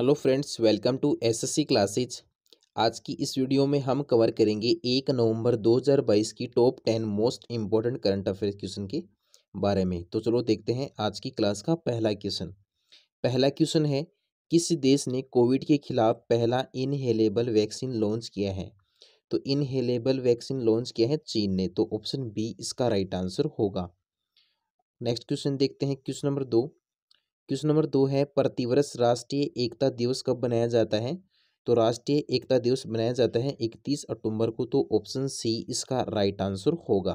hello friends welcome to SSC classes आज की इस वीडियो में हम कवर करेंगे एक नवंबर 2022 की top ten most important current affairs question के बारे में तो चलो देखते हैं आज की क्लास का पहला क्वेश्चन पहला क्वेश्चन है किस देश ने कोविड के खिलाफ पहला इनहेलेबल वैक्सीन लॉन्च किया है तो इनहेलेबल वैक्सीन लॉन्च किया है चीन ने तो ऑप्शन बी इसका राइट आंसर होगा नेक्स्ट क्वेश्चन देखते हैं क्वेश्चन नंबर दो क्वेश्चन नंबर दो है प्रतिवर्ष राष्ट्रीय एकता दिवस कब मनाया जाता है तो राष्ट्रीय एकता दिवस मनाया जाता है इकतीस अक्टूबर को तो ऑप्शन सी इसका राइट आंसर होगा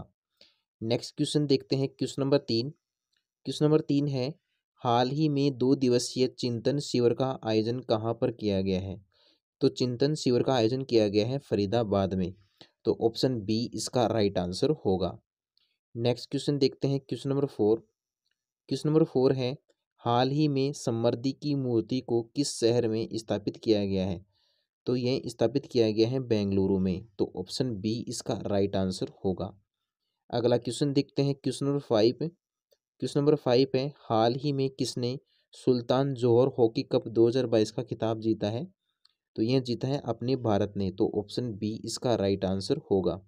नेक्स्ट क्वेश्चन देखते हैं क्वेश्चन नंबर तीन क्वेश्चन नंबर तीन है हाल ही में दो दिवसीय चिंतन शिविर का आयोजन कहाँ पर किया गया है तो चिंतन शिविर का आयोजन किया गया है फरीदाबाद में तो ऑप्शन बी इसका राइट आंसर होगा नेक्स्ट क्वेश्चन देखते हैं question number four question number four है हाल ही में समृद्धि की मूर्ति को किस शहर में स्थापित किया गया है तो यह स्थापित किया गया है बेंगलुरु में तो ऑप्शन बी इसका राइट आंसर होगा अगला क्वेश्चन देखते हैं question number five question number five है हाल ही में किसने सुल्तान जोहर हॉकी कप 2022 का खिताब जीता है तो यह जीता है अपने भारत ने तो ऑप्शन बी इसका राइट आंसर होगा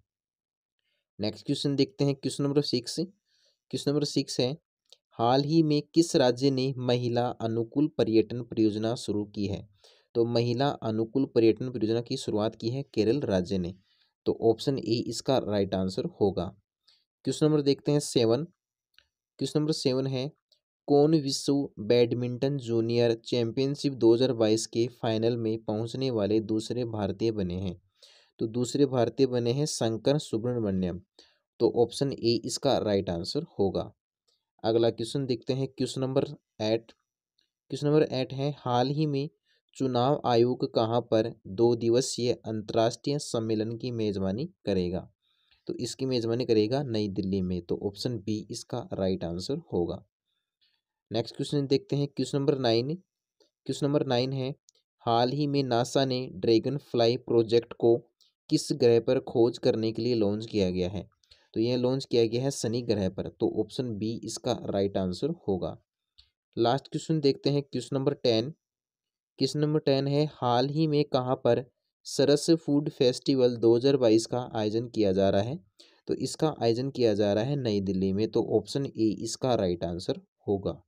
नेक्स्ट क्वेश्चन देखते हैं question number six question number six है हाल ही में किस राज्य ने महिला अनुकूल पर्यटन परियोजना शुरू की है तो महिला अनुकूल पर्यटन परियोजना की शुरुआत की है केरल राज्य ने तो ऑप्शन ए इसका राइट आंसर होगा क्वेश्चन नंबर देखते हैं सेवन क्वेश्चन नंबर सेवन है कौन विश्व बैडमिंटन जूनियर चैंपियनशिप 2022 के फाइनल में पहुंचने वाले दूसरे भारतीय बने हैं तो दूसरे भारतीय बने हैं शंकर सुब्रमण्यम तो ऑप्शन ए इसका राइट आंसर होगा अगला क्वेश्चन देखते हैं question number eight question number eight है हाल ही में चुनाव आयोग कहाँ पर दो दिवसीय अंतर्राष्ट्रीय सम्मेलन की मेज़बानी करेगा तो इसकी मेज़बानी करेगा नई दिल्ली में तो ऑप्शन बी इसका राइट आंसर होगा नेक्स्ट क्वेश्चन देखते हैं question number nine question number nine है हाल ही में नासा ने ड्रैगन फ्लाई प्रोजेक्ट को किस ग्रह पर खोज करने के लिए लॉन्च किया गया है तो यह लॉन्च किया गया है शनि ग्रह पर तो ऑप्शन बी इसका राइट आंसर होगा लास्ट क्वेश्चन देखते हैं question number ten question number ten है हाल ही में कहाँ पर सरस फूड फेस्टिवल 2022 का आयोजन किया जा रहा है तो इसका आयोजन किया जा रहा है नई दिल्ली में तो ऑप्शन ए इसका राइट आंसर होगा